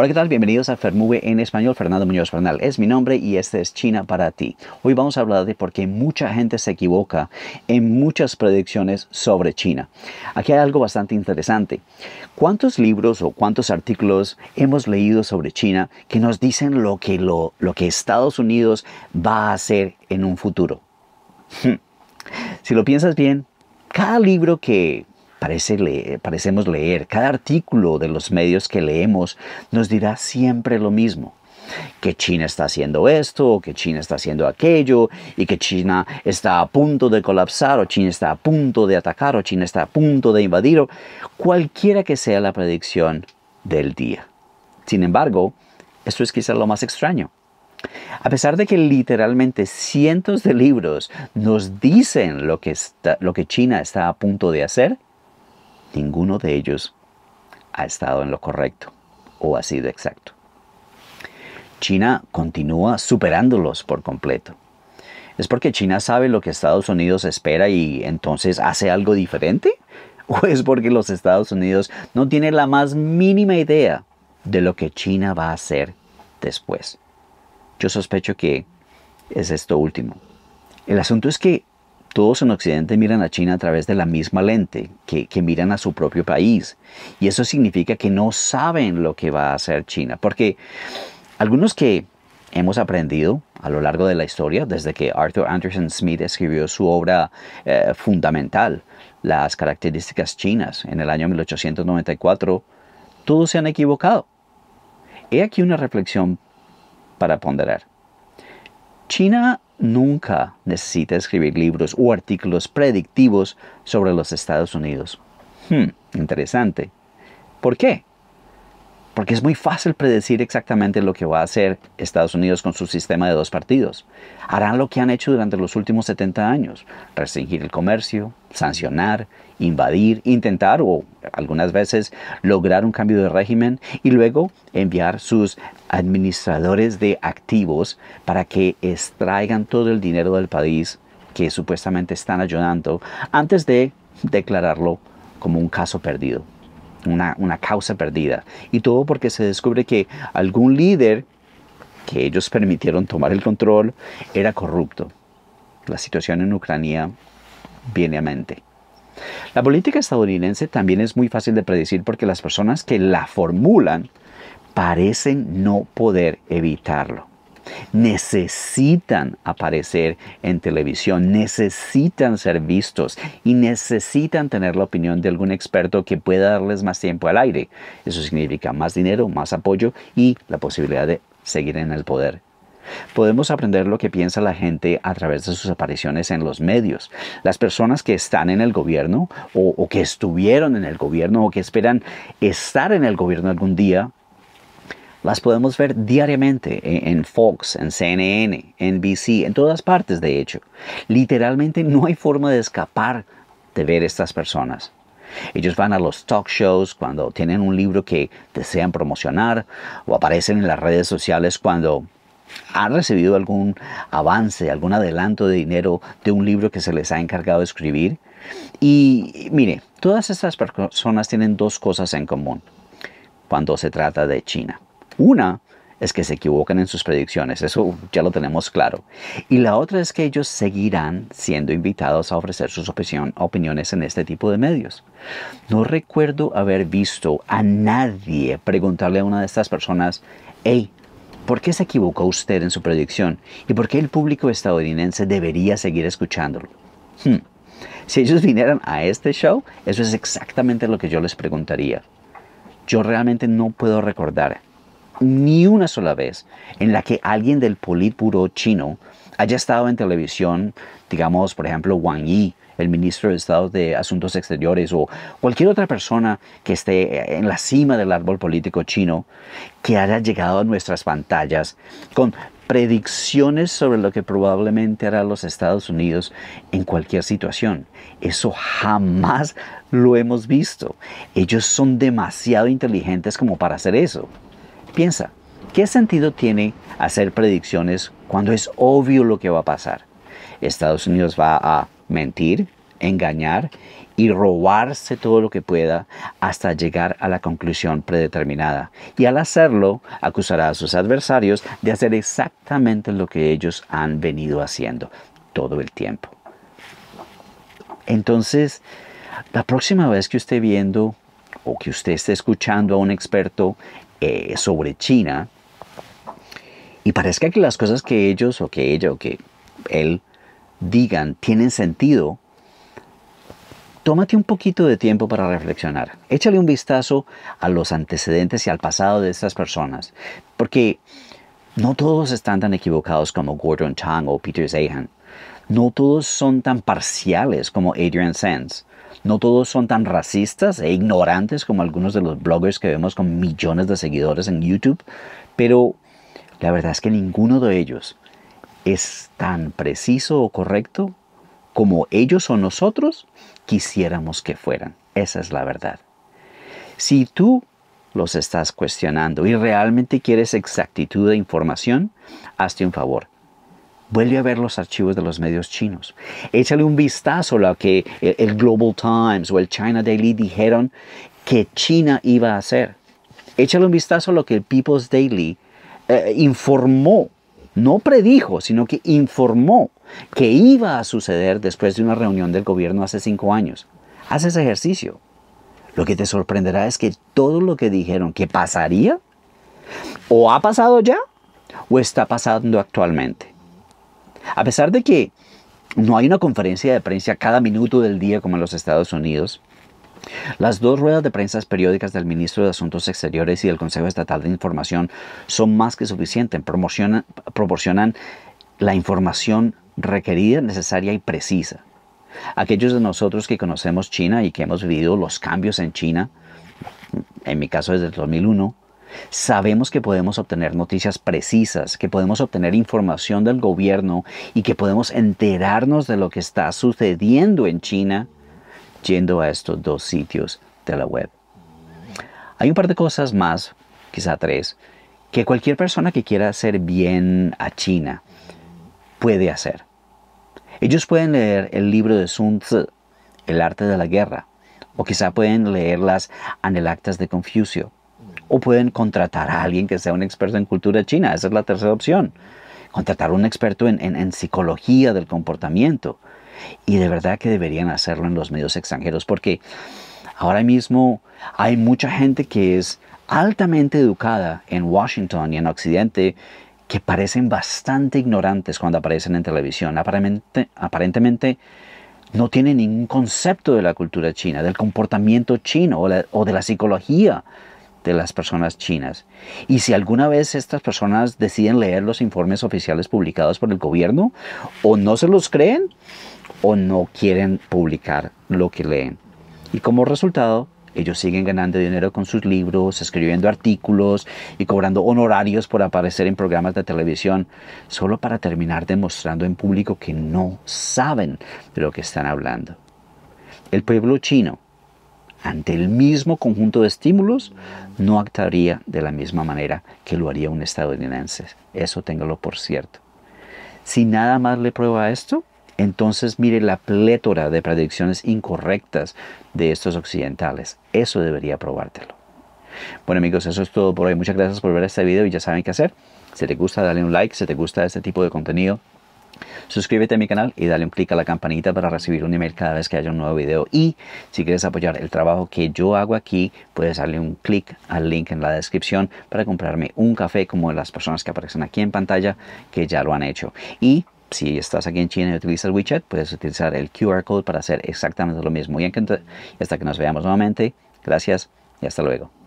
Hola, ¿qué tal? Bienvenidos a Fermube en español. Fernando Muñoz Bernal es mi nombre y este es China para ti. Hoy vamos a hablar de por qué mucha gente se equivoca en muchas predicciones sobre China. Aquí hay algo bastante interesante. ¿Cuántos libros o cuántos artículos hemos leído sobre China que nos dicen lo que, lo que Estados Unidos va a hacer en un futuro? Hmm. si lo piensas bien, cada libro que parece parecemos leer, cada artículo de los medios que leemos nos dirá siempre lo mismo que China está haciendo esto, que China está haciendo aquello, y que China está a punto de colapsar, o China está a punto de atacar, o China está a punto de invadir, o cualquiera que sea la predicción del día. Sin embargo, esto es quizás lo más extraño. A pesar de que literalmente cientos de libros nos dicen lo que, está, lo que China está a punto de hacer, ninguno de ellos ha estado en lo correcto o ha sido exacto. China continúa superándolos por completo. ¿Es porque China sabe lo que Estados Unidos espera y entonces hace algo diferente? ¿O es porque los Estados Unidos no tienen la más mínima idea de lo que China va a hacer después? Yo sospecho que es esto último. El asunto es que todos en Occidente miran a China a través de la misma lente que, miran a su propio país. Y eso significa que no saben lo que va a hacer China. Porque algunos que hemos aprendido a lo largo de la historia, desde que Arthur Anderson Smith escribió su obra eh, fundamental, Las características chinas, en el año 1894, todos se han equivocado. He aquí una reflexión para ponderar. China nunca necesita escribir libros o artículos predictivos sobre los Estados Unidos. Hmm, interesante. ¿Por qué? porque es muy fácil predecir exactamente lo que va a hacer Estados Unidos con su sistema de dos partidos. Harán lo que han hecho durante los últimos 70 años, restringir el comercio, sancionar, invadir, intentar o algunas veces lograr un cambio de régimen y luego enviar sus administradores de activos para que extraigan todo el dinero del país que supuestamente están ayudando antes de declararlo como un caso perdido una, causa perdida. Y todo porque se descubre que algún líder que ellos permitieron tomar el control era corrupto. La situación en Ucrania viene a mente. La política estadounidense también es muy fácil de predecir porque las personas que la formulan parecen no poder evitarlo necesitan aparecer en televisión, necesitan ser vistos y necesitan tener la opinión de algún experto que pueda darles más tiempo al aire. Eso significa más dinero, más apoyo y la posibilidad de seguir en el poder. Podemos aprender lo que piensa la gente a través de sus apariciones en los medios. Las personas que están en el gobierno o, que estuvieron en el gobierno o que esperan estar en el gobierno algún día las podemos ver diariamente e-, en Fox, en CNN, en bbc, en todas partes de hecho. Literalmente no hay forma de escapar de ver estas personas. Ellos van a los talk shows cuando tienen un libro que desean promocionar o aparecen en las redes sociales cuando han recibido algún avance, algún adelanto de dinero de un libro que se les ha encargado de escribir. Y mire, todas estas personas tienen dos cosas en común cuando se trata de China. Una es que se equivocan en sus predicciones, eso ya lo tenemos claro. Y la otra es que ellos seguirán siendo invitados a ofrecer sus opiniones en este tipo de medios. No recuerdo haber visto a nadie preguntarle a una de estas personas, hey, ¿por qué se equivocó usted en su predicción? ¿Y por qué el público estadounidense debería seguir escuchándolo? Hmm. Si ellos vinieran a este show, eso es exactamente lo que yo les preguntaría. Yo realmente no puedo recordar ni una sola vez en la que alguien del politburó chino haya estado en televisión, digamos, por ejemplo, Wang Yi, el ministro de Estado de Asuntos Exteriores o cualquier otra persona que esté eh, en la cima del árbol político chino, que haya llegado a nuestras pantallas con predicciones sobre lo que probablemente hará los Estados Unidos en cualquier situación. Eso jamás lo hemos visto. Ellos son demasiado inteligentes como para hacer eso. Piensa, ¿qué sentido tiene hacer predicciones cuando es obvio lo que va a pasar? Estados Unidos va a mentir, engañar y robarse todo lo que pueda hasta llegar a la conclusión predeterminada. Y al hacerlo, acusará a sus adversarios de hacer exactamente lo que ellos han venido haciendo todo el tiempo. Entonces, la próxima vez que usted viendo o que usted esté escuchando a un experto eh, sobre China y parezca que las cosas que ellos o que ella o que él digan tienen sentido, tómate un poquito de tiempo para reflexionar. Échale un vistazo a los antecedentes y al pasado de estas personas, porque no todos están tan equivocados como Gordon Chang o Peter Zahan. No todos son tan parciales como Adrian Sands. No todos son tan racistas e ignorantes como algunos de los bloggers que vemos con millones de seguidores en YouTube, pero la verdad es que ninguno de ellos es tan preciso o correcto como ellos o nosotros quisiéramos que fueran. Esa es la verdad. Si tú los estás cuestionando y realmente quieres exactitud de información, hazte un favor Vuelve a ver los archivos de los medios chinos. Échale un vistazo a lo que eh, el Global Times o el China Daily dijeron que China iba a hacer. Échale un vistazo a lo que el People's Daily eh, informó, no predijo, sino que informó que iba a suceder después de una reunión del gobierno hace cinco años. Haz ese ejercicio. Lo que te sorprenderá es que todo lo que dijeron que pasaría, o ha pasado ya, o está pasando actualmente. A pesar de que no hay una conferencia de prensa cada minuto del día como en los Estados Unidos, las dos ruedas de prensa periódicas del ministro de Asuntos Exteriores y del Consejo Estatal de Información son más que suficientes, proporcionan la información requerida, necesaria y precisa. Aquellos de nosotros que conocemos China y que hemos vivido los cambios en China, en mi caso desde el 2001, Sabemos que podemos obtener noticias precisas, que podemos obtener información del gobierno y que podemos enterarnos de lo que está sucediendo en China yendo a estos dos sitios de la web. Hay un par de cosas más, quizá tres, que cualquier persona que quiera hacer bien a China puede hacer. Ellos pueden leer el libro de Sun Tzu, El arte de la guerra, o quizá pueden leer las Anelactas de Confucio, o pueden contratar a alguien que sea un experto en cultura china. Esa es la tercera opción. Contratar a un experto en, psicología del comportamiento. Y de verdad que deberían hacerlo en los medios extranjeros porque ahora mismo hay mucha gente que es altamente educada en Washington y en Occidente que parecen bastante ignorantes cuando aparecen en televisión. Aparentemente, aparentemente no tienen ningún concepto de la cultura china, del comportamiento chino o, o de la psicología de las personas chinas. Y si alguna vez estas personas deciden leer los informes oficiales publicados por el gobierno, o no se los creen, o no quieren publicar lo que leen. Y como resultado, ellos siguen ganando dinero con sus libros, escribiendo artículos y cobrando honorarios por aparecer en programas de televisión, solo para terminar demostrando en público que no saben de lo que están hablando. El pueblo chino ante el mismo conjunto de estímulos, no actuaría de la misma manera que lo haría un estadounidense. Eso téngalo por cierto. Si nada más le prueba esto, entonces mire la plétora de predicciones incorrectas de estos occidentales. Eso debería probártelo. Bueno amigos, eso es todo por hoy. Muchas gracias por ver este video y ya saben qué hacer. Si te gusta, dale un like. Si te gusta este tipo de contenido, Suscríbete a mi canal y dale un clic a la campanita para recibir un email cada vez que haya un nuevo video. Y si quieres apoyar el trabajo que yo hago aquí, puedes darle un clic al link en la descripción para comprarme un café como las personas que aparecen aquí en pantalla que ya lo han hecho. Y si estás aquí en China y utilizas WeChat, puedes utilizar el QR code para hacer exactamente lo mismo. Y hasta que nos veamos nuevamente, gracias y hasta luego.